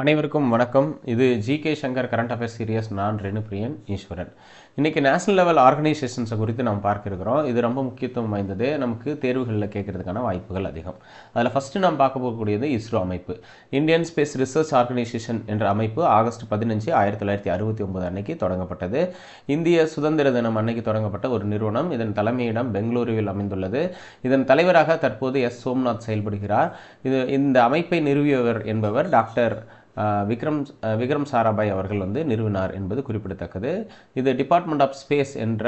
அனைவருக்கும் வணக்கம் இது G K Shankar current affairs series நான் ரெணுபிரியன் ஈஸ்வரன் இன்றைக்கி நேஷனல் லெவல் ஆர்கனைசேஷன்ஸை குறித்து நாம் பார்க்கிருக்கிறோம் இது ரொம்ப முக்கியத்துவம் வாய்ந்தது நமக்கு தேர்வுகளில் கேட்குறதுக்கான வாய்ப்புகள் அதிகம் அதில் ஃபஸ்ட்டு நாம் பார்க்க போகக்கூடியது இஸ்ரோ அமைப்பு இந்தியன் ஸ்பேஸ் ரிசர்ச் ஆர்கனைசேஷன் என்ற அமைப்பு ஆகஸ்ட் பதினஞ்சு ஆயிரத்தி தொள்ளாயிரத்தி அறுபத்தி ஒம்பது அன்னைக்கு தொடங்கப்பட்டது இந்திய சுதந்திர தினம் அன்னைக்கு தொடங்கப்பட்ட ஒரு நிறுவனம் இதன் தலைமையிடம் பெங்களூருவில் அமைந்துள்ளது இதன் தலைவராக தற்போது எஸ் சோம்நாத் செயல்படுகிறார் இது இந்த அமைப்பை நிறுவியவர் என்பவர் டாக்டர் விக்ரம் விக்ரம் சாராபாய் அவர்கள் வந்து நிறுவினார் என்பது குறிப்பிடத்தக்கது இது டிபார்ட்மெண்ட் ஆஃப் ஸ்பேஸ் என்ற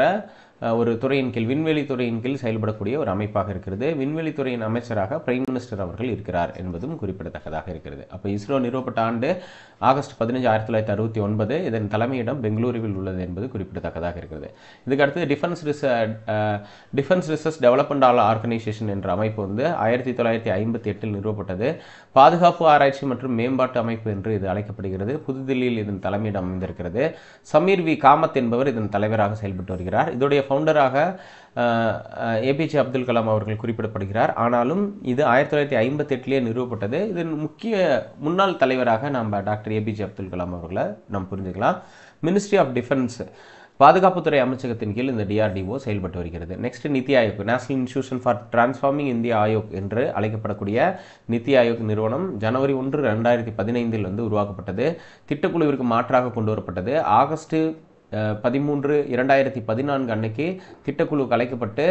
ஒரு துறையின் கீழ் விண்வெளி துறையின் கீழ் செயல்படக்கூடிய ஒரு அமைப்பாக இருக்கிறது விண்வெளி துறையின் அமைச்சராக பிரைம் மினிஸ்டர் அவர்கள் இருக்கிறார் என்பதும் குறிப்பிடத்தக்கதாக இருக்கிறது அப்போ இஸ்ரோ நிறுவப்பட்ட ஆண்டு ஆகஸ்ட் பதினஞ்சு ஆயிரத்தி தொள்ளாயிரத்தி அறுபத்தி ஒன்பது இதன் தலைமையிடம் பெங்களூருவில் உள்ளது என்பது குறிப்பிடத்தக்கதாக இருக்கிறது இதுக்கடுத்து டிஃபென்ஸ் ரிச டிஃபென்ஸ் ரிசர்ச் டெவலப்மெண்ட் ஆர்கனைசேஷன் என்ற அமைப்பு வந்து ஆயிரத்தி தொள்ளாயிரத்தி ஐம்பத்தி எட்டில் நிறுவப்பட்டது பாதுகாப்பு ஆராய்ச்சி மற்றும் மேம்பாட்டு அமைப்பு என்று இது அழைக்கப்படுகிறது புதுதில்லியில் இதன் தலைமையிடம் அமைந்திருக்கிறது சமீர் வி காமத் என்பவர் இதன் தலைவராக செயல்பட்டு வருகிறார் இதோடைய ஃபவுண்டராக ஏபிஜே அப்துல் கலாம் அவர்கள் குறிப்பிடப்படுகிறார் ஆனாலும் இது ஆயிரத்தி தொள்ளாயிரத்தி ஐம்பத்தெட்டுலேயே நிறுவப்பட்டது இதன் முக்கிய முன்னாள் தலைவராக நாம் டாக்டர் ஏபிஜே அப்துல் கலாம் அவர்களை நாம் புரிஞ்சுக்கலாம் மினிஸ்ட்ரி ஆஃப் டிஃபென்ஸ் பாதுகாப்புத்துறை அமைச்சகத்தின் கீழ் இந்த டிஆர்டிஓ செயல்பட்டு வருகிறது next Niti Aayog national institution for transforming India Aayog என்று அழைக்கப்படக்கூடிய நித்தி ஆயோக் நிறுவனம் ஜனவரி ஒன்று ரெண்டாயிரத்தி பதினைந்தில் வந்து உருவாக்கப்பட்டது திட்டக்குழுவிற்கு மாற்றாக கொண்டு வரப்பட்டது ஆகஸ்ட் பதிமூன்று இரண்டாயிரத்தி பதினான்கு அன்னைக்கு திட்டக்குழு கலைக்கப்பட்டு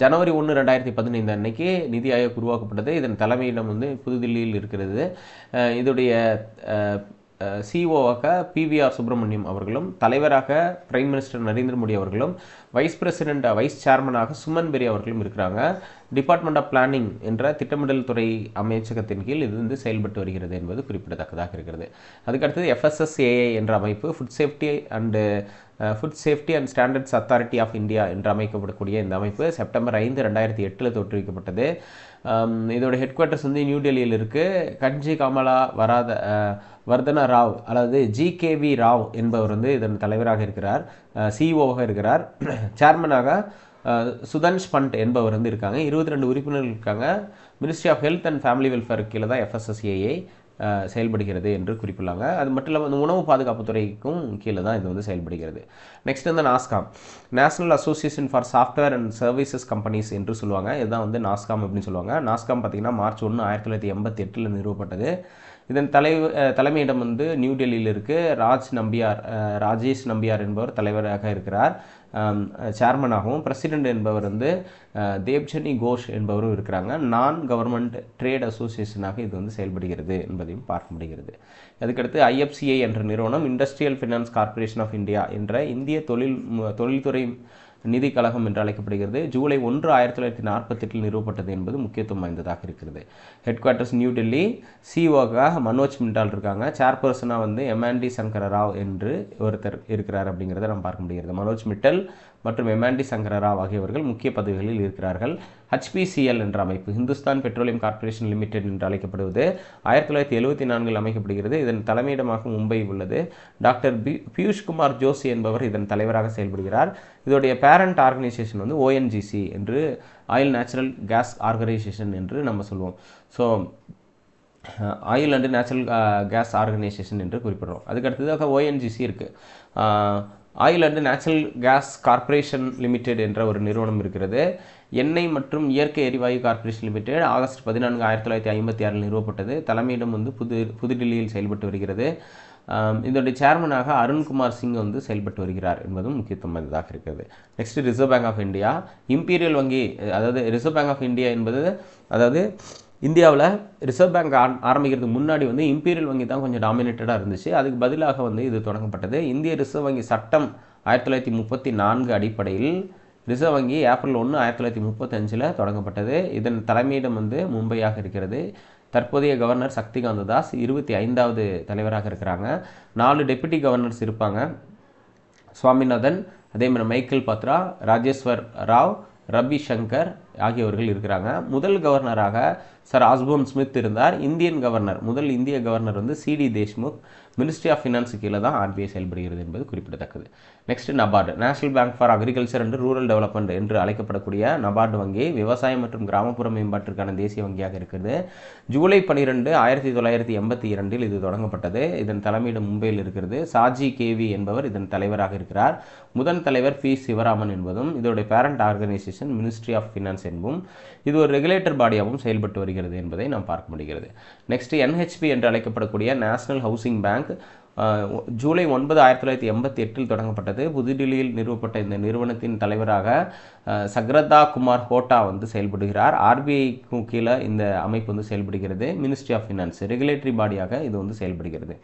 ஜனவரி ஒன்று ரெண்டாயிரத்தி பதினைந்து அன்னைக்கு நிதி ஆயோக் உருவாக்கப்பட்டது இதன் தலைமையிடம் வந்து புதுதில்லியில் இருக்கிறது இதோடைய சிஓவாக e ஆர் சுப்பிரமணியம் அவர்களும் தலைவராக பிரைம் மினிஸ்டர் நரேந்திர மோடி அவர்களும் வைஸ் பிரசிடென்ட் வைஸ் சேர்மனாக சுமன் பெரி அவர்களும் இருக்கிறாங்க டிபார்ட்மெண்ட் ஆஃப் பிளானிங் என்ற திட்டமிடல் துறை அமைச்சகத்தின் கீழ் இது வந்து செயல்பட்டு வருகிறது என்பது குறிப்பிடத்தக்கதாக இருக்கிறது அதுக்கடுத்தது எஃப்எஸ்எஸ்ஏஐ என்ற அமைப்பு food safety and food safety and standards authority of India என்று அமைக்கப்படக்கூடிய இந்த அமைப்பு செப்டம்பர் ஐந்து ரெண்டாயிரத்தி எட்டில் தோற்றுவிக்கப்பட்டது um, இதோட ஹெட் குவார்ட்டர்ஸ் வந்து நியூ டெல்லியில் இருக்குது கஞ்சி கமலா வராத uh, வர்தனா ராவ் அதாவது ஜிகேவி ராவ் என்பவர் வந்து இதன் தலைவராக இருக்கிறார் சிஓவாக uh, e இருக்கிறார் சேர்மனாக சுதன்ஷ் பண்ட் என்பவர் வந்து இருக்காங்க இருபத்தி ரெண்டு உறுப்பினர்கள் இருக்காங்க ministry of health and family welfare கீழே தான் எஃப்எஸ்எஸ்ஏஏ செயல்படுகிறது என்று குறிப்பிடலாங்க அது மட்டும் இல்லாமல் இந்த உணவு துறைக்கும் கீழே தான் இது வந்து செயல்படுகிறது நெக்ஸ்ட் வந்து NASSCOM national association for software and services companies என்று சொல்லுவாங்க இதுதான் வந்து நாஸ்காம் அப்படின்னு சொல்லுவாங்க நாஸ்காம் பார்த்திங்கன்னா மார்ச் ஒன்று ஆயிரத்தி தொள்ளாயிரத்தி எண்பத்தி எட்டில் நிறுவப்பட்டது இதன் தலை தலைமையிடம் வந்து நியூ டெல்லியில் இருக்குது ராஜ் நம்பியார் ராஜேஷ் நம்பியார் என்பவர் தலைவராக இருக்கிறார் சேர்மனாகவும் பிரசிடெண்ட் என்பவர் வந்து தேவ்ஜனி கோஷ் என்பவரும் இருக்கிறாங்க நான் கவர்மெண்ட் ட்ரேட் அசோசியேஷனாக இது வந்து செயல்படுகிறது என்பதையும் பார்க்க முடிகிறது அதுக்கடுத்து ஐஎஃப்சிஐ என்ற நிறுவனம் industrial finance corporation of India என்ற இந்திய தொழில் தொழில்துறை நிதி கழகம் என்று அழைக்கப்படுகிறது ஜூலை ஒன்று ஆயிரத்தி தொள்ளாயிரத்தி நாற்பத்தி எட்டில் நிறுவப்பட்டது என்பது முக்கியத்துவம் வாய்ந்ததாக இருக்கிறது ஹெட் குவார்ட்டர்ஸ் நியூ டெல்லி சிஓக்காக மனோஜ் மின்டால் இருக்காங்க சேர்பர்சனாக வந்து ஆண்டி சங்கர ராவ் என்று ஒருத்தர் இருக்கிறார் அப்படிங்கிறத நம்ம பார்க்க முடிகிறது மனோஜ் மிட்டல் மற்றும் எமாண்டி சங்கரராவ் ஆகியவர்கள் முக்கிய பதவிகளில் இருக்கிறார்கள் ஹச்பிசிஎல் என்ற அமைப்பு இந்துஸ்தான் பெட்ரோலியம் கார்ப்பரேஷன் லிமிடெட் என்று அழைக்கப்படுவது ஆயிரத்தி தொள்ளாயிரத்தி எழுபத்தி நான்கில் அமைக்கப்படுகிறது இதன் தலைமையிடமாக மும்பை உள்ளது டாக்டர் பி பியூஷ்குமார் ஜோஷி என்பவர் இதன் தலைவராக செயல்படுகிறார் இதோடைய பேரண்ட் ஆர்கனைசேஷன் வந்து ஓஎன்ஜிசி என்று ஆயில் நேச்சுரல் கேஸ் ஆர்கனைசேஷன் என்று நம்ம சொல்லுவோம் so oil and natural gas organisation என்று குறிப்பிடுறோம் அதுக்கடுத்ததாக ஓஎன்ஜிசி இருக்குது oil and natural gas corporation limited என்ற ஒரு நிறுவனம் இருக்கிறது எண்ணெய் மற்றும் இயற்கை எரிவாயு கார்ப்பரேஷன் லிமிடெட் ஆகஸ்ட் பதினான்கு ஆயிரத்தி தொள்ளாயிரத்தி ஐம்பத்தி ஆறில் நிறுவப்பட்டது தலைமையிடம் வந்து புது புதுடில்லியில் செயல்பட்டு வருகிறது இதோடைய சேர்மனாக அருண்குமார் சிங் வந்து செயல்பட்டு வருகிறார் என்பதும் முக்கியத்துவம் இதாக இருக்கிறது next reserve bank of India imperial வங்கி அதாவது ரிசர்வ் பேங்க் ஆஃப் இந்தியா என்பது அதாவது இந்தியாவில் ரிசர்வ் பேங்க் ஆரம்பிக்கிறதுக்கு முன்னாடி வந்து இம்பீரியல் வங்கி தான் கொஞ்சம் டாமினேட்டடாக இருந்துச்சு அதுக்கு பதிலாக வந்து இது தொடங்கப்பட்டது இந்திய ரிசர்வ் வங்கி சட்டம் ஆயிரத்தி தொள்ளாயிரத்தி முப்பத்தி நான்கு அடிப்படையில் ரிசர்வ் வங்கி ஏப்ரல் ஒன்று ஆயிரத்தி தொள்ளாயிரத்தி முப்பத்தஞ்சில் தொடங்கப்பட்டது இதன் தலைமையிடம் வந்து மும்பையாக இருக்கிறது தற்போதைய கவர்னர் சக்திகாந்த தாஸ் இருபத்தி ஐந்தாவது தலைவராக இருக்கிறாங்க நாலு டெப்யூட்டி கவர்னர்ஸ் இருப்பாங்க சுவாமிநாதன் அதேமாதிரி மைக்கேல் பத்ரா ராஜேஸ்வர் ராவ் ரவி சங்கர் ஆகியவர்கள் இருக்கிறாங்க முதல் கவர்னராக சார் ஆஸ்போன் ஸ்மித் இருந்தார் இந்தியன் கவர்னர் முதல் இந்திய கவர்னர் வந்து C D Deshmukh ministry of finance கீழே தான் ஆர்பிஐ செயல்படுகிறது என்பது குறிப்பிடத்தக்கது next NABARD national bank for agriculture and rural development என்று அழைக்கப்படக்கூடிய நபார்டு வங்கி விவசாயம் மற்றும் கிராமப்புற மேம்பாட்டிற்கான தேசிய வங்கியாக இருக்கிறது ஜூலை பனிரெண்டு ஆயிரத்தி தொள்ளாயிரத்தி எண்பத்தி இரண்டில் இது தொடங்கப்பட்டது இதன் தலைமையிடம் மும்பையில் இருக்கிறது சாஜி கேவி என்பவர் இதன் தலைவராக இருக்கிறார் முதன் தலைவர் பி சிவராமன் என்பதும் இதோடைய parent organisation ministry of finance என்பும் இது ஒரு ரெகுலேட்டர் பாடியாகவும் செயல்பட்டு வருகிறது என்பதை நாம் பார்க்க முடிகிறது நெக்ஸ்ட் என்ஹெச்பி என்று அழைக்கப்படக்கூடிய நேஷனல் ஹவுசிங் பேங்க் ஜூலை ஒன்பது ஆயிரத்தி தொள்ளாயிரத்தி எண்பத்தி எட்டில் தொடங்கப்பட்டது புதுடில்லியில் நிறுவப்பட்ட இந்த நிறுவனத்தின் தலைவராக சக்ரதா குமார் ஹோட்டா வந்து செயல்படுகிறார் ஆர்பிஐக்கும் கீழே இந்த அமைப்பு வந்து செயல்படுகிறது மினிஸ்ட்ரி ஆஃப் ஃபினான்ஸ் ரெகுலேட்டரி பாடியாக இது வந்து செயல்படுகிறது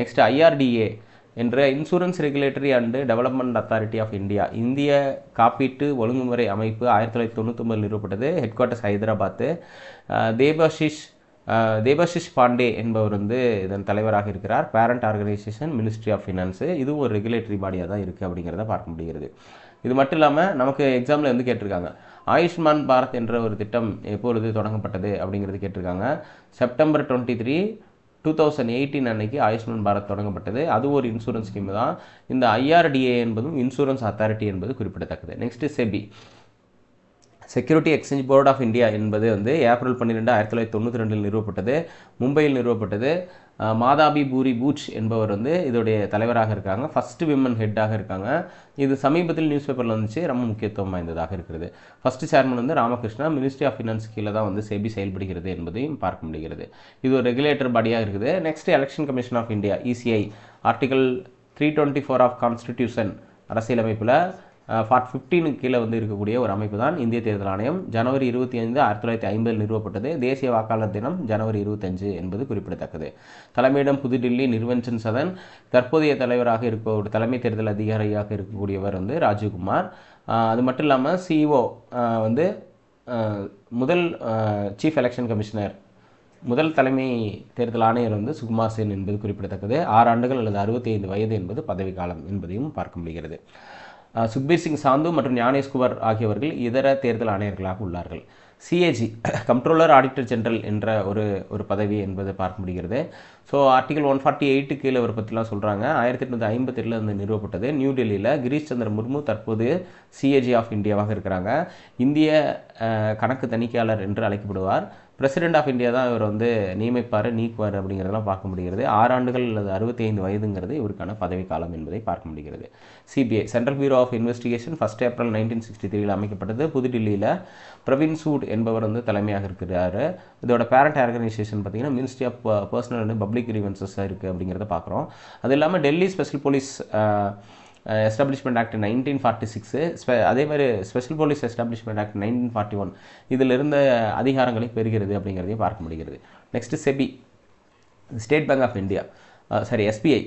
நெக்ஸ்ட் ஐஆர்டிஏ என்ற insurance regulatory and development authority of India இந்திய காப்பீட்டு ஒழுங்குமுறை அமைப்பு ஆயிரத்தி தொள்ளாயிரத்தி தொண்ணூற்றி நிறுவப்பட்டது ஹெட் குவார்ட்டர்ஸ் ஹைதராபாத் தேபாஷிஷ் தேபாஷிஷ் பாண்டே என்பவர் வந்து இதன் தலைவராக இருக்கிறார் parent organisation ministry of finance இதுவும் ஒரு ரெகுலேட்டரி பாடியாக தான் இருக்குது அப்படிங்கிறத பார்க்க முடிகிறது இது மட்டும் இல்லாமல் நமக்கு எக்ஸாமில் வந்து கேட்டிருக்காங்க ஆயுஷ்மான் பாரத் என்ற ஒரு திட்டம் எப்பொழுது தொடங்கப்பட்டது அப்படிங்கிறது கேட்டிருக்காங்க September twenty three two thousand eighteen அன்னைக்கு ஆயுஷ்மான் பாரத் தொடங்கப்பட்டது அது ஒரு இன்சூரன்ஸ் ஸ்கீம் தான் இந்த ஐஆர்டிஏ என்பதும் இன்சூரன்ஸ் அத்தாரிட்டி என்பது குறிப்பிடத்தக்கது next SEBI security exchange board of India என்பது வந்து ஏப்ரல் பன்னிரெண்டு ஆயிரத்தி தொள்ளாயிரத்தி தொண்ணூற்றி ரெண்டில் நிறுவப்பட்டது மும்பையில் நிறுவப்பட்டது மாதாபி பூரி பூச் என்பவர் வந்து இதோடைய தலைவராக இருக்காங்க ஃபஸ்ட்டு விமன் ஹெட்டாக இருக்காங்க இது சமீபத்தில் நியூஸ் பேப்பரில் வந்துச்சு ரொம்ப முக்கியத்துவம் வாய்ந்ததாக இருக்கிறது ஃபஸ்ட்டு சேர்மன் வந்து ராமகிருஷ்ணா மினிஸ்ட்ரி ஆஃப் ஃபினான்ஸ் கீழே தான் வந்து செபி செயல்படுகிறது என்பதையும் பார்க்க முடிகிறது இது ஒரு ரெகுலேட்டர் பாடியாக இருக்குது next election commission of India ECI article three twenty four of constitution அரசியலமைப்பில் ஃபார்ட் ஃபிஃப்டீனுக்கு கீழே வந்து இருக்கக்கூடிய ஒரு அமைப்பு தான் இந்திய தேர்தல் ஆணையம் ஜனவரி இருபத்தி ஐந்து ஆயிரத்தி தொள்ளாயிரத்தி ஐம்பதில் நிறுவப்பட்டது தேசிய வாக்காளர் தினம் ஜனவரி இருபத்தஞ்சு என்பது குறிப்பிடத்தக்கது தலைமையிடம் புதுடில்லி நிர்வஞ்சன் சதன் தற்போதைய தலைவராக இருக்க தலைமை தேர்தல் அதிகாரியாக இருக்கக்கூடியவர் வந்து ராஜீவ்குமார் அது மட்டும் இல்லாமல் e சிஇஓ வந்து முதல் சீஃப் எலெக்ஷன் கமிஷனர் முதல் தலைமை தேர்தல் ஆணையர் வந்து சுகுமார் சென் என்பது குறிப்பிடத்தக்கது ஆறு ஆண்டுகள் அல்லது அறுபத்தி ஐந்து வயது என்பது பதவிக்காலம் என்பதையும் பார்க்க முடிகிறது சுக்பீர் சிங் சாந்து மற்றும் ஞானேஷ்குவர் ஆகியவர்கள் இதர தேர்தல் ஆணையர்களாக உள்ளார்கள் சிஏஜி கம்ட்ரோலர் ஆடிட்டர் ஜென்ரல் என்ற ஒரு ஒரு பதவி என்பதை பார்க்க முடிகிறது so article one forty eight கீழே ஒரு பற்றிலாம் சொல்கிறாங்க ஆயிரத்தி எட்நூற்றி ஐம்பத்தெட்டில் வந்து நிறுவப்பட்டது நியூ டெல்லியில் கிரீஷ் சந்திர முர்மு தற்போது சிஏஜி ஆஃப் இந்தியாவாக இருக்கிறாங்க இந்திய கணக்கு தணிக்கையாளர் என்று அழைக்கப்படுவார் பிரசிடெண்ட் ஆஃப் இந்தியா தான் இவர் வந்து நியமிப்பார் நீக்குவார் அப்படிங்கிறதெல்லாம் பார்க்க முடிகிறது ஆறு ஆண்டுகள் அல்லது அறுபத்தி ஐந்து வயதுங்கிறது இவருக்கான பதவி காலம் என்பதை பார்க்க முடிகிறது CBI central bureau of investigation first April nineteen sixty த்ரீயில் அமைக்கப்பட்டது புதுடில்லியில் பிரவீன் சூட் என்பவர் வந்து தலைமையாக இருக்கிறார் இதோட பேரண்ட் ஆர்கனைசேஷன் பார்த்திங்கன்னா ministry of personnel and public grievances இருக்குது அப்படிங்கிறத பார்க்குறோம் அது இல்லாமல் Delhi special police establishment act nineteen forty six அதே மாதிரி special police establishment act nineteen forty one இதில் இருந்த அதிகாரங்களை பெறுகிறது அப்படிங்கிறதையும் பார்க்க முடிகிறது next SEBI state bank of India sorry SBI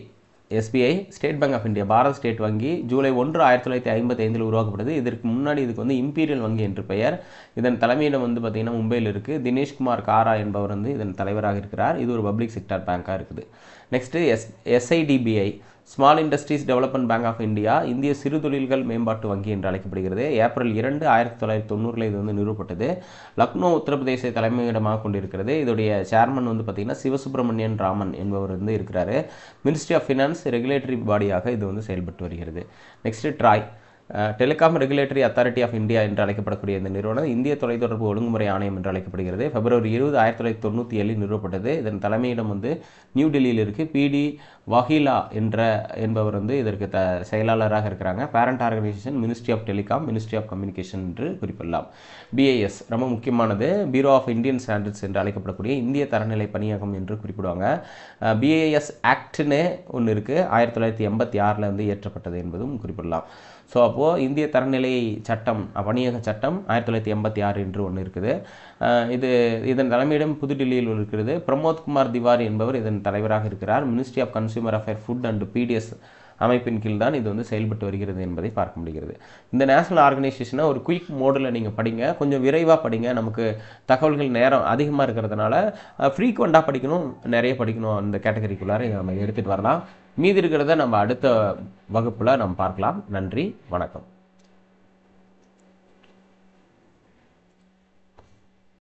SBI state bank of India Bharat state வங்கி ஜூலை ஒன்று ஆயிரத்தி தொள்ளாயிரத்தி ஐம்பத்தி ஐந்தில் உருவாக்கப்படுது இதற்கு முன்னாடி இதுக்கு வந்து இம்பீரியல் வங்கி என்று பெயர் இதன் தலைமையிடம் வந்து பார்த்திங்கன்னா மும்பையில் இருக்குது தினேஷ்குமார் காரா என்பவர் வந்து இதன் தலைவராக இருக்கிறார் இது ஒரு பப்ளிக் செக்டார் பேங்காக இருக்குது next S SIDBI small industries development bank of India இந்திய சிறு தொழில்கள் மேம்பாட்டு வங்கி என்று அழைக்கப்படுகிறது ஏப்ரல் இரண்டு ஆயிரத்தி தொள்ளாயிரத்தி தொண்ணூறில் இது வந்து நிறுவப்பட்டது லக்னோ உத்தரப்பிரதேச தலைமையிடமாக கொண்டிருக்கிறது இதோடைய சேர்மன் வந்து பார்த்திங்கன்னா சிவசுப்பிரமணியன் ராமன் என்பவர் வந்து இருக்கிறாரு மினிஸ்ட்ரி ஆஃப் ஃபினான்ஸ் ரெகுலேட்டரி பாடியாக இது வந்து செயல்பட்டு வருகிறது next TRAI telecom regulatory authority of India என்று அழைக்கப்படக்கூடிய இந்த நிறுவனம் இந்திய தொலைத்தொடர்பு ஒழுங்குமுறை ஆணையம் என்று அழைக்கப்படுகிறது பிப்ரவரி இருபது ஆயிரத்தி தொள்ளாயிரத்தி தொண்ணூற்றி ஏழில் நிறுவப்பட்டது இதன் தலைமையிடம் வந்து நியூ டெல்லியில் இருக்குது பிடி வஹீலா என்ற என்பவர் வந்து இதற்கு த செயலாளராக இருக்கிறாங்க parent organisation ministry of telecom ministry of communication என்று குறிப்பிடலாம் பிஐஎஸ் ரொம்ப முக்கியமானது பீரோ ஆஃப் இந்தியன் ஸ்டாண்டர்ட்ஸ் என்று அழைக்கப்படக்கூடிய இந்திய தரநிலை பணியகம் என்று குறிப்பிடுவாங்க பிஏஎஸ் ஆக்டுன்னு ஒன்று இருக்குது ஆயிரத்தி தொள்ளாயிரத்தி எண்பத்தி ஆறில் வந்து இயற்றப்பட்டது என்பதும் குறிப்பிடலாம் ஸோ அப்போ அப்போது இந்திய தரநிலை சட்டம் வணிக சட்டம் ஆயிரத்தி தொள்ளாயிரத்தி எண்பத்தி ஆறு என்று ஒன்று இருக்குது இது இதன் தலைமையிடம் புதுடில்லியில் இருக்கிறது பிரமோத்குமார் திவாரி என்பவர் இதன் தலைவராக இருக்கிறார் ministry of consumer affair food and PDS அமைப்பின் கீழ் தான் இது வந்து செயல்பட்டு வருகிறது என்பதை பார்க்க முடிகிறது இந்த நேஷனல் ஆர்கனைசேஷனை ஒரு குயிக் மோடில் நீங்கள் படிங்க கொஞ்சம் விரைவாக படிங்க நமக்கு தகவல்கள் நேரம் அதிகமாக இருக்கிறதுனால ஃப்ரீக்வெண்ட்டாக படிக்கணும் நிறைய படிக்கணும் அந்த கேட்டகரிக்குள்ளார நம்ம எடுத்துகிட்டு வரலாம் மீதி இருக்கிறத நம்ம அடுத்த வகுப்பில் நம்ம பார்க்கலாம் நன்றி வணக்கம்